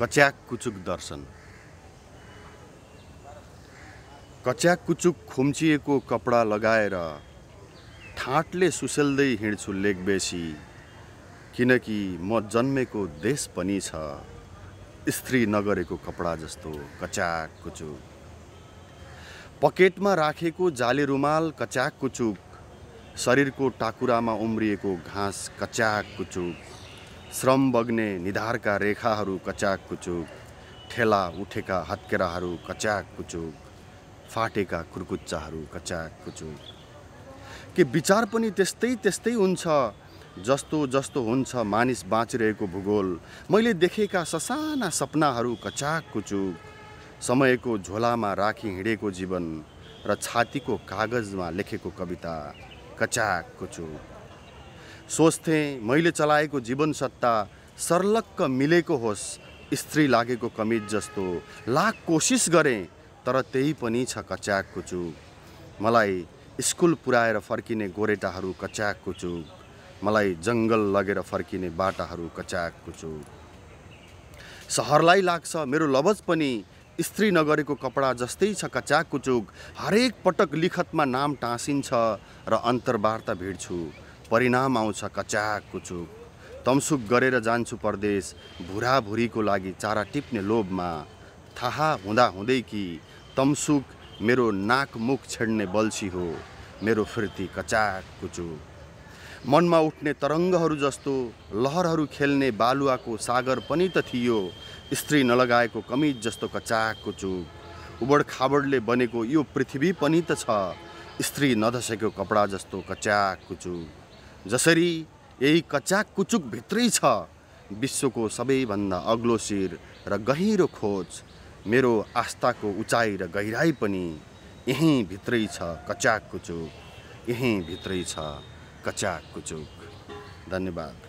कच्याक कुचुक दर्शन कच्याक कुचुक खुम्चिएको कपडा लगाएर ठाँटले सुसेल्दै हिँड्छु लेगबेसी किनकि म जन्मेको देश पनि छ स्त्री नगरेको कपडा जस्तो कच्याक कुचुक पकेटमा राखेको जाले रुमाल कच्याक कुचुक शरीरको टाकुरामा उम्रिएको घाँस कच्याक कुचुक श्रम बग्ने निधारका रेखाहरू कच्याक कुचुक ठेला उठेका हत्केराहरू कच्याक कुचुक फाटेका कुर्कुच्चाहरू कच्याक कुचुक के विचार पनि त्यस्तै त्यस्तै हुन्छ जस्तो जस्तो हुन्छ मानिस बाँचिरहेको भूगोल मैले देखेका ससाना सपनाहरू कचाक कुचुक समयको झोलामा राखी हिँडेको जीवन र छातीको कागजमा लेखेको कविता कचाक कुचुक सोच्थेँ मैले चलाएको जीवन सत्ता सर्लक्क मिलेको होस् स्त्री लागेको कमिज जस्तो लाख कोसिस गरेँ तर त्यही पनि छ कच्याक कुचुक मलाई स्कुल पुऱ्याएर फर्किने गोरेटाहरू कच्याक कुचुक मलाई जङ्गल लगेर फर्किने बाटाहरू कच्याक कुचुक सहरलाई लाग्छ मेरो लबज पनि स्त्री नगरेको कपडा जस्तै छ कच्याक कुचुक हरेक पटक लिखतमा नाम टाँसिन्छ र अन्तर्वार्ता भिड्छु परिणाम आउँछ कचाक कुचुक तमसुक गरेर जान्छु परदेश भुरा भुरीको लागि चारा टिप्ने लोभमा थाहा हुँदा हुँदै कि तमसुक मेरो नाक मुख छेड्ने बल्छी हो मेरो फिर्ती कचाक कुचु मनमा उठ्ने तरङ्गहरू जस्तो लहरहरू खेल्ने बालुवाको सागर पनि त थियो स्त्री नलगाएको कमिज जस्तो कचाक कुचुक उबड खाबडले बनेको यो पृथ्वी पनि त छ स्त्री नधसेको कपडा जस्तो कच्याक कुचुक जसरी यही कचाक कुचुक भित्रै छ विश्वको सबैभन्दा अग्लो शिर र गहिरो खोज मेरो आस्थाको उचाइ र गहिराई पनि यहीँ भित्रै छ कचाक कुचुक यहीँ भित्रै छ कचाक कुचुक धन्यवाद